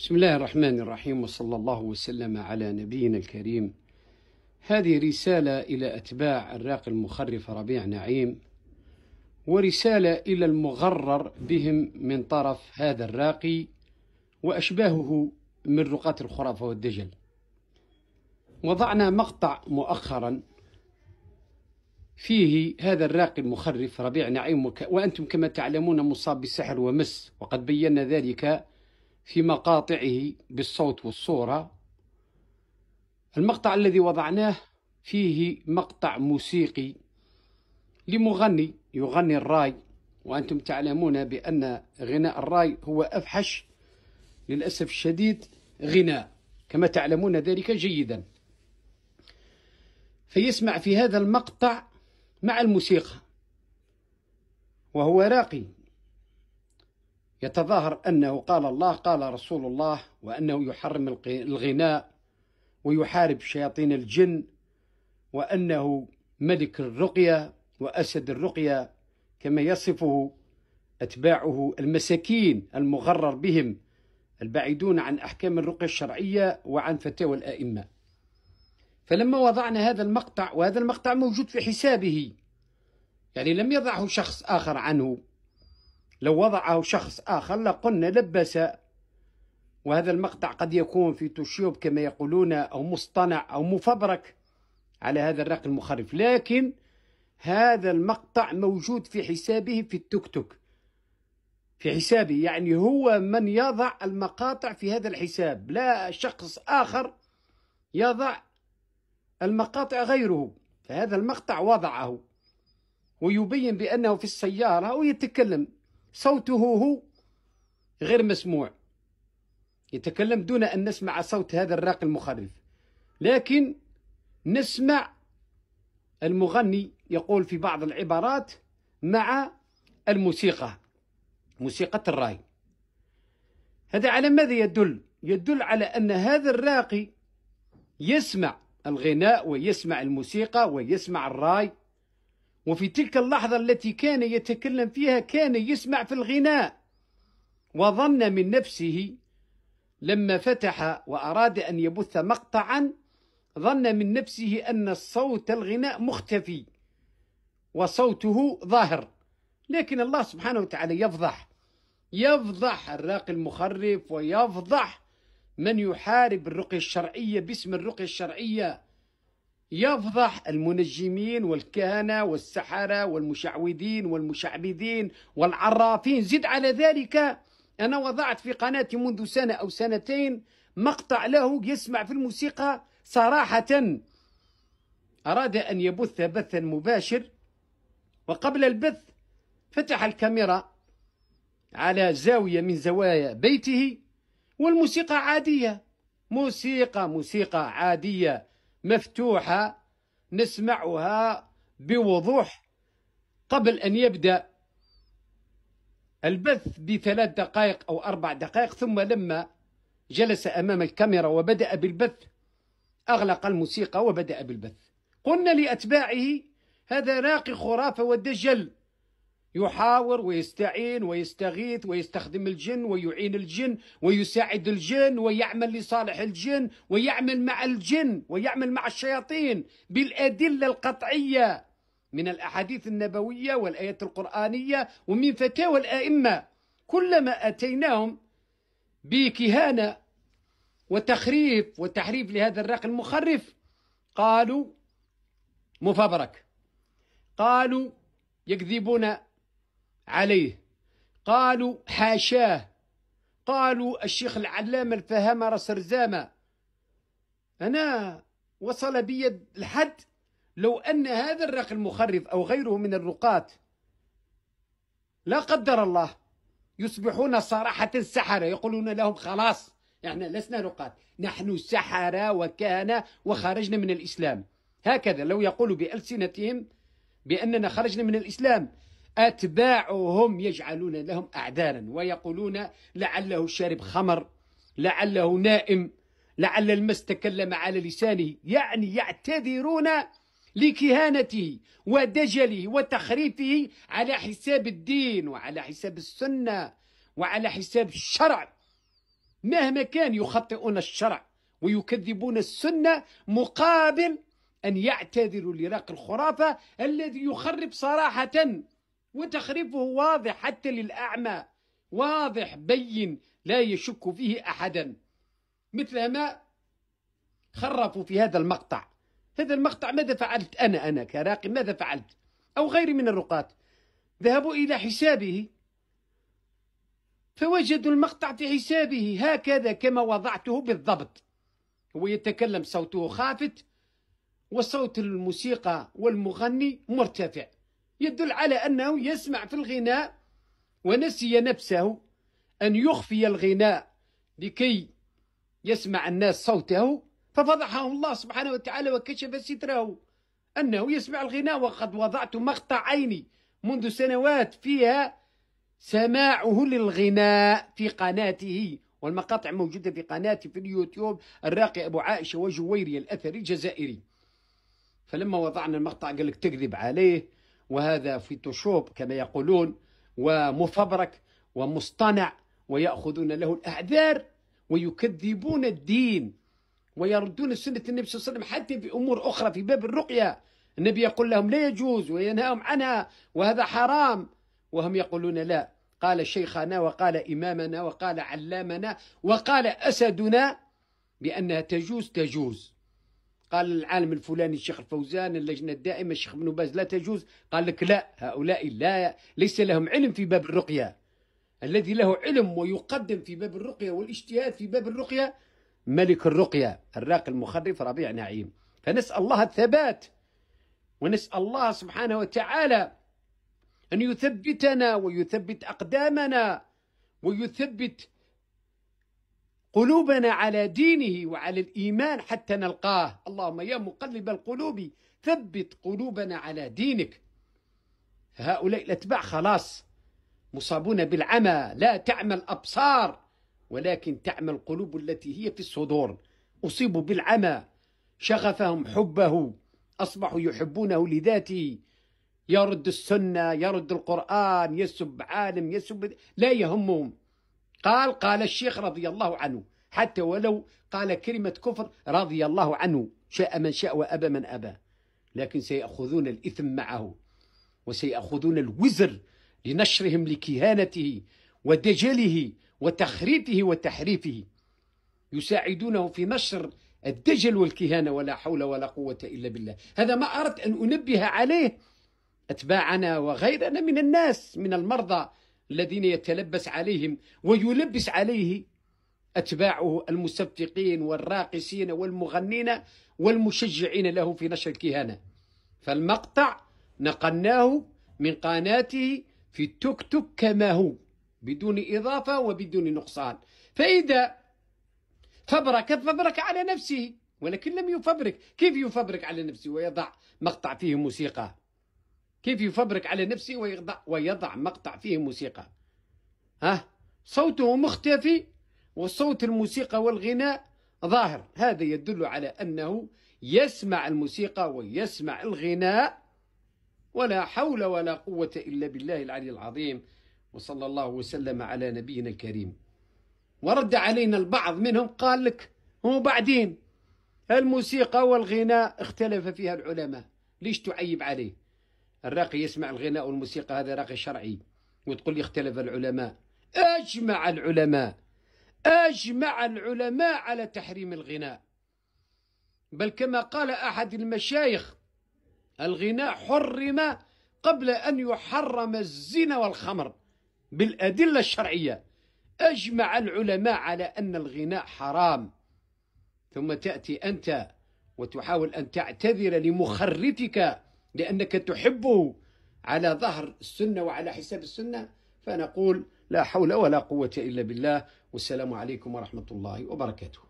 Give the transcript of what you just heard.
بسم الله الرحمن الرحيم وصلى الله وسلم على نبينا الكريم هذه رسالة إلى أتباع الراقي المخرف ربيع نعيم ورسالة إلى المغرر بهم من طرف هذا الراقي وأشباهه من رقاة الخرافة والدجل وضعنا مقطع مؤخرا فيه هذا الراقي المخرف ربيع نعيم وأنتم كما تعلمون مصاب بالسحر ومس وقد بينا ذلك في مقاطعه بالصوت والصورة المقطع الذي وضعناه فيه مقطع موسيقي لمغني يغني الراي وأنتم تعلمون بأن غناء الراي هو أفحش للأسف الشديد غناء كما تعلمون ذلك جيدا فيسمع في هذا المقطع مع الموسيقى وهو راقي يتظاهر أنه قال الله قال رسول الله وأنه يحرم الغناء ويحارب شياطين الجن وأنه ملك الرقية وأسد الرقية كما يصفه أتباعه المساكين المغرر بهم البعيدون عن أحكام الرقية الشرعية وعن فتاوى الأئمة فلما وضعنا هذا المقطع وهذا المقطع موجود في حسابه يعني لم يضعه شخص آخر عنه لو وضعه شخص آخر لقلنا لبس وهذا المقطع قد يكون في توشيوب كما يقولون أو مصطنع أو مفبرك على هذا الرقم المخرف لكن هذا المقطع موجود في حسابه في التيك توك في حسابه يعني هو من يضع المقاطع في هذا الحساب لا شخص آخر يضع المقاطع غيره فهذا المقطع وضعه ويبين بأنه في السيارة ويتكلم صوته هو غير مسموع يتكلم دون أن نسمع صوت هذا الراقي المخرف لكن نسمع المغني يقول في بعض العبارات مع الموسيقى موسيقى الراي هذا على ماذا يدل؟ يدل على أن هذا الراقي يسمع الغناء ويسمع الموسيقى ويسمع الراي وفي تلك اللحظة التي كان يتكلم فيها كان يسمع في الغناء وظن من نفسه لما فتح وأراد أن يبث مقطعا ظن من نفسه أن صوت الغناء مختفي وصوته ظاهر لكن الله سبحانه وتعالى يفضح يفضح الراقي المخرف ويفضح من يحارب الرقية الشرعية باسم الرقية الشرعية يفضح المنجمين والكهنة والسحرة والمشعوذين والمشعبذين والعرافين زد على ذلك أنا وضعت في قناتي منذ سنة أو سنتين مقطع له يسمع في الموسيقى صراحة أراد أن يبث بثا مباشر وقبل البث فتح الكاميرا على زاوية من زوايا بيته والموسيقى عادية موسيقى موسيقى عادية مفتوحة نسمعها بوضوح قبل أن يبدأ البث بثلاث دقائق أو أربع دقائق ثم لما جلس أمام الكاميرا وبدأ بالبث أغلق الموسيقى وبدأ بالبث قلنا لأتباعه هذا راقي خرافة ودجل يحاور ويستعين ويستغيث ويستخدم الجن ويعين الجن ويساعد الجن ويعمل لصالح الجن ويعمل مع الجن ويعمل مع الشياطين بالأدلة القطعية من الأحاديث النبوية والآيات القرآنية ومن فتاوى الأئمة كلما أتيناهم بكهانة وتخريف وتحريف لهذا الرق المخرف قالوا مفبرك قالوا يكذبون عليه قالوا حاشاه قالوا الشيخ العلامة الفهامة رزامة أنا وصل بي الحد لو أن هذا الرق المخرف أو غيره من الرقاة لا قدر الله يصبحون صراحة سحرة يقولون لهم خلاص احنا لسنا رقاة نحن سحرة وكان وخرجنا من الإسلام هكذا لو يقولوا بألسنتهم بأننا خرجنا من الإسلام أتباعهم يجعلون لهم أعذارا ويقولون لعله شارب خمر لعله نائم لعل المس تكلم على لسانه يعني يعتذرون لكهانته ودجله وتخريفه على حساب الدين وعلى حساب السنة وعلى حساب الشرع مهما كان يخطئون الشرع ويكذبون السنة مقابل أن يعتذروا لراق الخرافة الذي يخرب صراحة وتخريفه واضح حتى للأعمى واضح بين لا يشك فيه أحدا مثل ما خرفوا في هذا المقطع هذا المقطع ماذا فعلت أنا أنا كراقي ماذا فعلت أو غيري من الرقاة ذهبوا إلى حسابه فوجدوا المقطع في حسابه هكذا كما وضعته بالضبط هو يتكلم صوته خافت وصوت الموسيقى والمغني مرتفع يدل على أنه يسمع في الغناء ونسي نفسه أن يخفي الغناء لكي يسمع الناس صوته ففضحه الله سبحانه وتعالى وكشف ستره أنه يسمع الغناء وقد وضعت مقطع عيني منذ سنوات فيها سماعه للغناء في قناته والمقاطع موجودة في قناتي في اليوتيوب الراقي أبو عائشة وجويري الأثري الجزائري فلما وضعنا المقطع قال لك تكذب عليه وهذا فوتوشوب كما يقولون ومفبرك ومصطنع ويأخذون له الأعذار ويكذبون الدين ويردون سنة النبي صلى الله عليه وسلم حتى في أمور أخرى في باب الرقية النبي يقول لهم لا يجوز وينهاهم عنها وهذا حرام وهم يقولون لا قال شيخنا وقال إمامنا وقال علامنا وقال أسدنا بأنها تجوز تجوز قال العالم الفلاني الشيخ الفوزان اللجنه الدائمه الشيخ ابن باز لا تجوز قال لك لا هؤلاء لا ليس لهم علم في باب الرقيه الذي له علم ويقدم في باب الرقيه والاجتهاد في باب الرقيه ملك الرقيه الراقي المخرف ربيع نعيم فنسال الله الثبات ونسال الله سبحانه وتعالى ان يثبتنا ويثبت اقدامنا ويثبت قلوبنا على دينه وعلى الإيمان حتى نلقاه اللهم يا مقلب القلوب ثبت قلوبنا على دينك هؤلاء الأتباع خلاص مصابون بالعمى لا تعمى الأبصار ولكن تعمى القلوب التي هي في الصدور أصيبوا بالعمى شغفهم حبه أصبحوا يحبونه لذاته يرد السنة يرد القرآن يسب عالم يسب لا يهمهم قال قال الشيخ رضي الله عنه حتى ولو قال كلمة كفر رضي الله عنه شاء من شاء وأبى من أبى لكن سيأخذون الإثم معه وسيأخذون الوزر لنشرهم لكهانته ودجله وتخريطه وتحريفه يساعدونه في نشر الدجل والكهانة ولا حول ولا قوة إلا بالله هذا ما أردت أن أنبه عليه أتباعنا وغيرنا من الناس من المرضى الذين يتلبس عليهم ويلبس عليه أتباعه المصفقين والراقصين والمغنين والمشجعين له في نشر الكهانة فالمقطع نقلناه من قناته في التوك توك كما هو بدون إضافة وبدون نقصان فإذا فبرك فبرك على نفسه ولكن لم يفبرك كيف يفبرك على نفسه ويضع مقطع فيه موسيقى كيف يفبرك على نفسه ويضع, ويضع مقطع فيه موسيقى ها صوته مختفي وصوت الموسيقى والغناء ظاهر هذا يدل على أنه يسمع الموسيقى ويسمع الغناء ولا حول ولا قوة إلا بالله العلي العظيم وصلى الله وسلم على نبينا الكريم ورد علينا البعض منهم قال لك هو بعدين الموسيقى والغناء اختلف فيها العلماء ليش تعيب عليه الراقي يسمع الغناء والموسيقى هذا راقي شرعي وتقول لي اختلف العلماء اجمع العلماء اجمع العلماء على تحريم الغناء بل كما قال احد المشايخ الغناء حرم قبل ان يحرم الزنا والخمر بالادله الشرعيه اجمع العلماء على ان الغناء حرام ثم تاتي انت وتحاول ان تعتذر لمخرتك لأنك تحبه على ظهر السنة وعلى حساب السنة فنقول لا حول ولا قوة إلا بالله والسلام عليكم ورحمة الله وبركاته